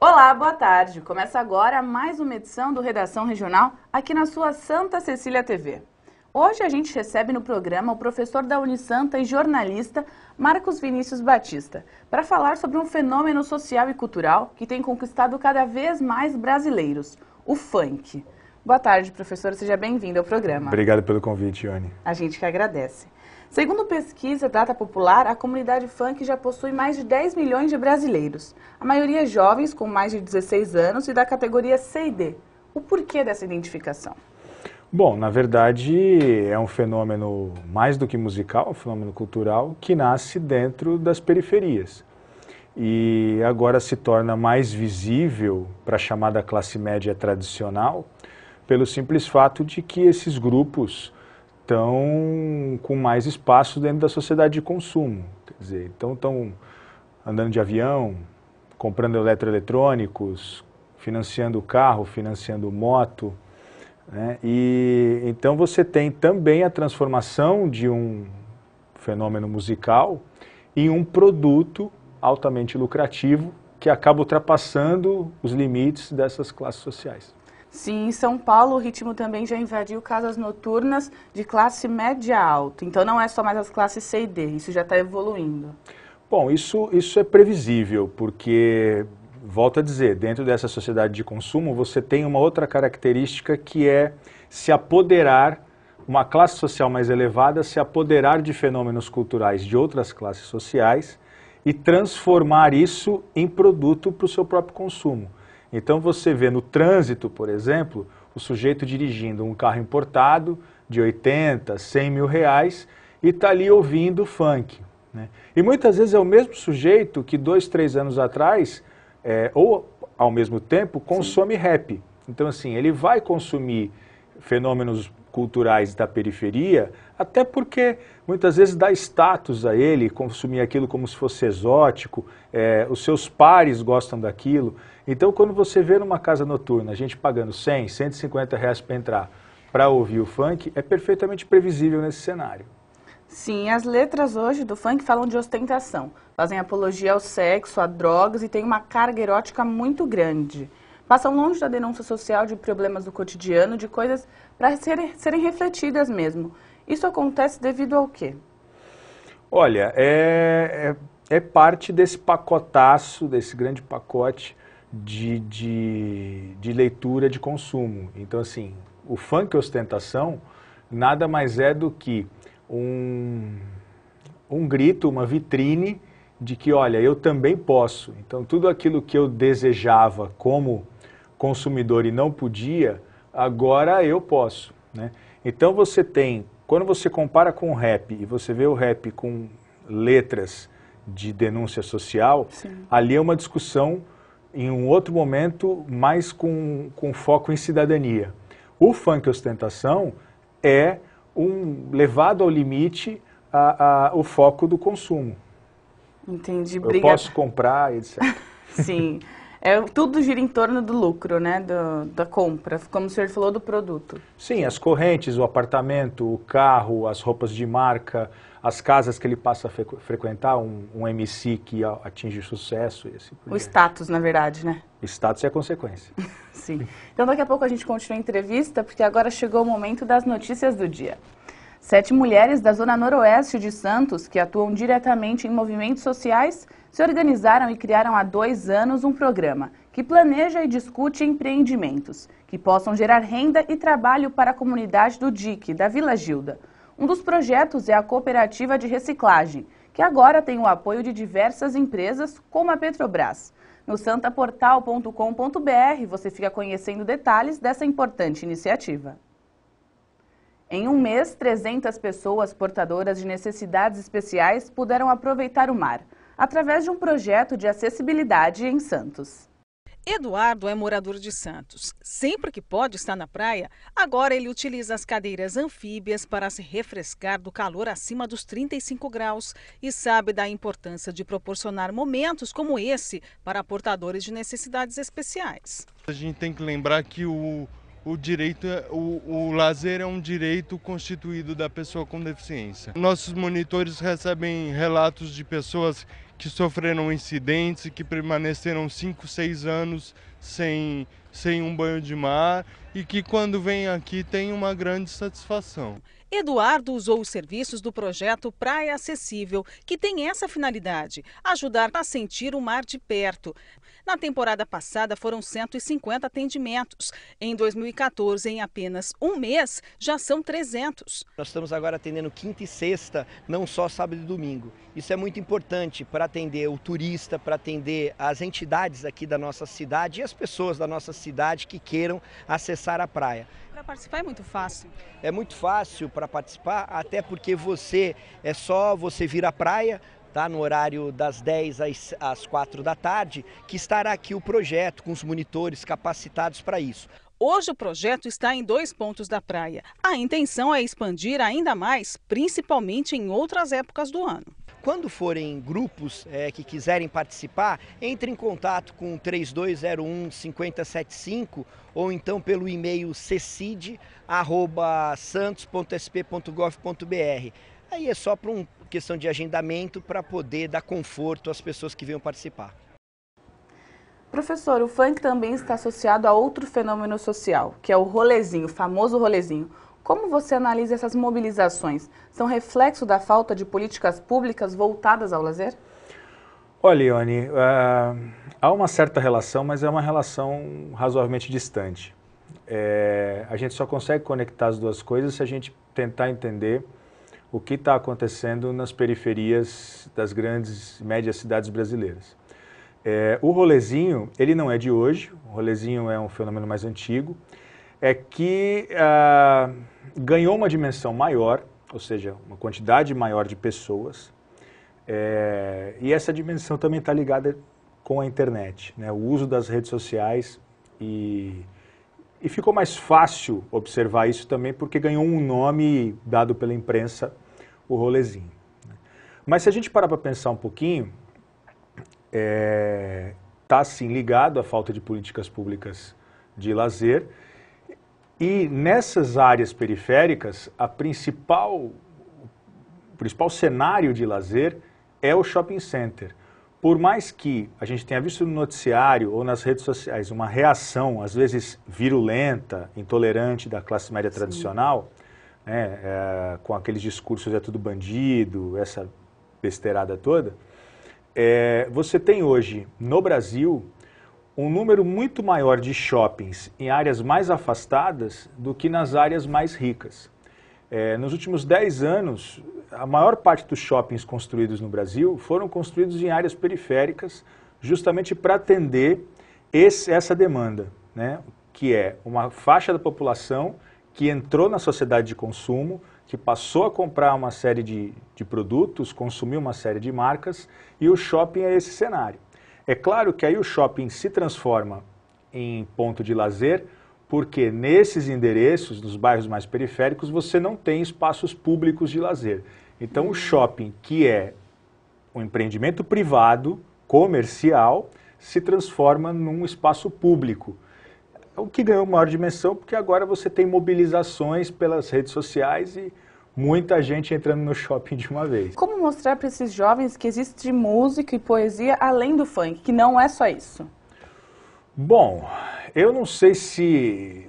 Olá, boa tarde. Começa agora mais uma edição do Redação Regional aqui na sua Santa Cecília TV. Hoje a gente recebe no programa o professor da Unisanta e jornalista Marcos Vinícius Batista para falar sobre um fenômeno social e cultural que tem conquistado cada vez mais brasileiros, o funk. Boa tarde, professor. Seja bem-vindo ao programa. Obrigado pelo convite, Ione. A gente que agradece. Segundo pesquisa Data Popular, a comunidade funk já possui mais de 10 milhões de brasileiros. A maioria é jovens com mais de 16 anos e da categoria C e D. O porquê dessa identificação? Bom, na verdade é um fenômeno mais do que musical, é um fenômeno cultural que nasce dentro das periferias e agora se torna mais visível para a chamada classe média tradicional pelo simples fato de que esses grupos estão com mais espaço dentro da sociedade de consumo, quer dizer, então estão andando de avião, comprando eletroeletrônicos, financiando carro, financiando moto. Né? E então você tem também a transformação de um fenômeno musical em um produto altamente lucrativo que acaba ultrapassando os limites dessas classes sociais. Sim, em São Paulo o ritmo também já invadiu casas noturnas de classe média alta. Então não é só mais as classes C e D, isso já está evoluindo. Bom, isso, isso é previsível, porque volto a dizer, dentro dessa sociedade de consumo, você tem uma outra característica que é se apoderar, uma classe social mais elevada se apoderar de fenômenos culturais de outras classes sociais e transformar isso em produto para o seu próprio consumo. Então você vê no trânsito, por exemplo, o sujeito dirigindo um carro importado de 80, 100 mil reais e está ali ouvindo funk. Né? E muitas vezes é o mesmo sujeito que dois, três anos atrás é, ou ao mesmo tempo consome Sim. rap. Então, assim, ele vai consumir fenômenos culturais da periferia, até porque muitas vezes dá status a ele consumir aquilo como se fosse exótico, é, os seus pares gostam daquilo. Então, quando você vê numa casa noturna a gente pagando 100, 150 reais para entrar para ouvir o funk, é perfeitamente previsível nesse cenário. Sim, as letras hoje do funk falam de ostentação, fazem apologia ao sexo, a drogas e tem uma carga erótica muito grande. Passam longe da denúncia social de problemas do cotidiano, de coisas para serem, serem refletidas mesmo. Isso acontece devido ao quê? Olha, é, é, é parte desse pacotaço, desse grande pacote de, de, de leitura de consumo. Então, assim, o funk ostentação nada mais é do que um, um grito, uma vitrine de que, olha, eu também posso. Então, tudo aquilo que eu desejava como consumidor e não podia, agora eu posso. Né? Então, você tem, quando você compara com o rap e você vê o rap com letras de denúncia social, Sim. ali é uma discussão em um outro momento, mais com, com foco em cidadania. O funk ostentação é um, levado ao limite a, a, o foco do consumo. Entendi. Briga... Eu posso comprar, etc. Sim é, tudo gira em torno do lucro, né? Do, da compra, como o senhor falou, do produto. Sim, as correntes, o apartamento, o carro, as roupas de marca, as casas que ele passa a frequentar, um, um MC que atinge o sucesso. Esse assim o status, na verdade, né? O status é a consequência. Sim. Então daqui a pouco a gente continua a entrevista, porque agora chegou o momento das notícias do dia. Sete mulheres da zona noroeste de Santos, que atuam diretamente em movimentos sociais, se organizaram e criaram há dois anos um programa que planeja e discute empreendimentos que possam gerar renda e trabalho para a comunidade do DIC, da Vila Gilda. Um dos projetos é a cooperativa de reciclagem, que agora tem o apoio de diversas empresas, como a Petrobras. No santaportal.com.br você fica conhecendo detalhes dessa importante iniciativa. Em um mês, 300 pessoas portadoras de necessidades especiais puderam aproveitar o mar, através de um projeto de acessibilidade em Santos. Eduardo é morador de Santos. Sempre que pode estar na praia, agora ele utiliza as cadeiras anfíbias para se refrescar do calor acima dos 35 graus e sabe da importância de proporcionar momentos como esse para portadores de necessidades especiais. A gente tem que lembrar que o, o direito, é, o, o lazer é um direito constituído da pessoa com deficiência. Nossos monitores recebem relatos de pessoas que sofreram incidentes e que permaneceram 5, 6 anos sem, sem um banho de mar e que quando vem aqui tem uma grande satisfação. Eduardo usou os serviços do projeto Praia Acessível, que tem essa finalidade, ajudar a sentir o mar de perto. Na temporada passada, foram 150 atendimentos. Em 2014, em apenas um mês, já são 300. Nós estamos agora atendendo quinta e sexta, não só sábado e domingo. Isso é muito importante para atender o turista, para atender as entidades aqui da nossa cidade e as pessoas da nossa cidade que queiram acessar a praia. Para participar é muito fácil. É muito fácil para participar, até porque você é só você vir à praia, tá? no horário das 10 às, às 4 da tarde, que estará aqui o projeto com os monitores capacitados para isso. Hoje o projeto está em dois pontos da praia. A intenção é expandir ainda mais, principalmente em outras épocas do ano. Quando forem grupos é, que quiserem participar, entre em contato com 3201 5075 ou então pelo e-mail cecid.santos.sp.gov.br. Aí é só para um questão de agendamento para poder dar conforto às pessoas que venham participar. Professor, o funk também está associado a outro fenômeno social, que é o rolezinho, o famoso rolezinho. Como você analisa essas mobilizações? São reflexo da falta de políticas públicas voltadas ao lazer? Olha, Ione, uh, há uma certa relação, mas é uma relação razoavelmente distante. É, a gente só consegue conectar as duas coisas se a gente tentar entender o que está acontecendo nas periferias das grandes médias cidades brasileiras. É, o rolezinho, ele não é de hoje, o rolezinho é um fenômeno mais antigo, é que ah, ganhou uma dimensão maior, ou seja, uma quantidade maior de pessoas, é, e essa dimensão também está ligada com a internet, né? o uso das redes sociais e e ficou mais fácil observar isso também porque ganhou um nome dado pela imprensa, o rolezinho. Né. Mas se a gente parar para pensar um pouquinho, é, está sim ligado à falta de políticas públicas de lazer. E nessas áreas periféricas, a principal, o principal cenário de lazer é o shopping center por mais que a gente tenha visto no noticiário ou nas redes sociais uma reação, às vezes virulenta, intolerante da classe média tradicional, né, é, com aqueles discursos é tudo bandido, essa besteirada toda, é, você tem hoje no Brasil um número muito maior de shoppings em áreas mais afastadas do que nas áreas mais ricas. É, nos últimos 10 anos, a maior parte dos shoppings construídos no Brasil foram construídos em áreas periféricas, justamente para atender esse, essa demanda, né? que é uma faixa da população que entrou na sociedade de consumo, que passou a comprar uma série de, de produtos, consumiu uma série de marcas, e o shopping é esse cenário. É claro que aí o shopping se transforma em ponto de lazer, porque nesses endereços, nos bairros mais periféricos, você não tem espaços públicos de lazer. Então, o shopping, que é um empreendimento privado, comercial, se transforma num espaço público. O que ganhou maior dimensão, porque agora você tem mobilizações pelas redes sociais e muita gente entrando no shopping de uma vez. Como mostrar para esses jovens que existe música e poesia além do funk, que não é só isso? Bom, eu não sei se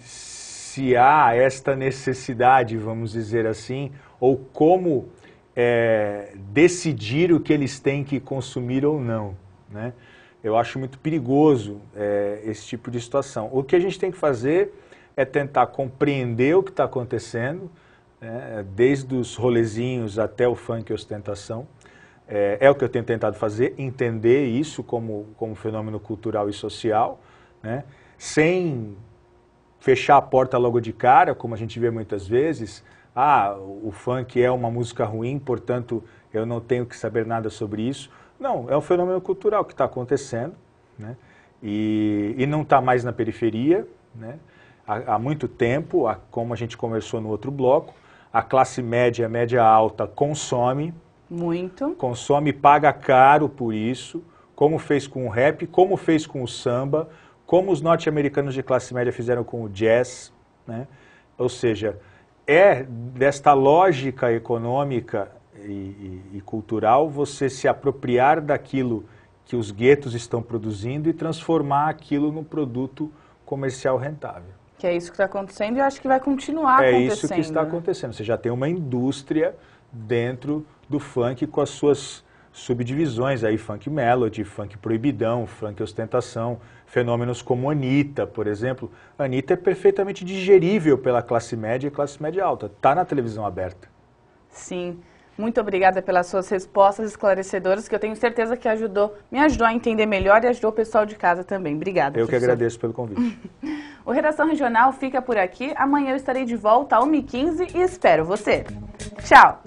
se há esta necessidade, vamos dizer assim, ou como é, decidir o que eles têm que consumir ou não. Né? Eu acho muito perigoso é, esse tipo de situação. O que a gente tem que fazer é tentar compreender o que está acontecendo, né? desde os rolezinhos até o funk ostentação, é, é, o que eu tenho tentado fazer, entender isso como, como fenômeno cultural e social, né? sem fechar a porta logo de cara, como a gente vê muitas vezes. Ah, o funk é uma música ruim, portanto eu não tenho que saber nada sobre isso. Não, é um fenômeno cultural que está acontecendo né? e, e não está mais na periferia. Né? Há, há muito tempo, há, como a gente conversou no outro bloco, a classe média, média alta consome, muito. Consome e paga caro por isso, como fez com o rap, como fez com o samba, como os norte-americanos de classe média fizeram com o jazz, né? Ou seja, é desta lógica econômica e, e, e cultural você se apropriar daquilo que os guetos estão produzindo e transformar aquilo num produto comercial rentável. Que é isso que está acontecendo e eu acho que vai continuar é acontecendo. É isso que está acontecendo. Você já tem uma indústria dentro do funk com as suas subdivisões aí, funk melody, funk proibidão, funk ostentação, fenômenos como Anitta, por exemplo. Anitta é perfeitamente digerível pela classe média e classe média alta, está na televisão aberta. Sim, muito obrigada pelas suas respostas esclarecedoras, que eu tenho certeza que ajudou, me ajudou a entender melhor e ajudou o pessoal de casa também. Obrigada. Eu professor. que agradeço pelo convite. o Redação Regional fica por aqui. Amanhã eu estarei de volta ao 1 15 e espero você. Tchau!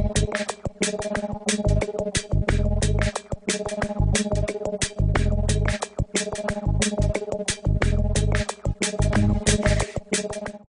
Thank you.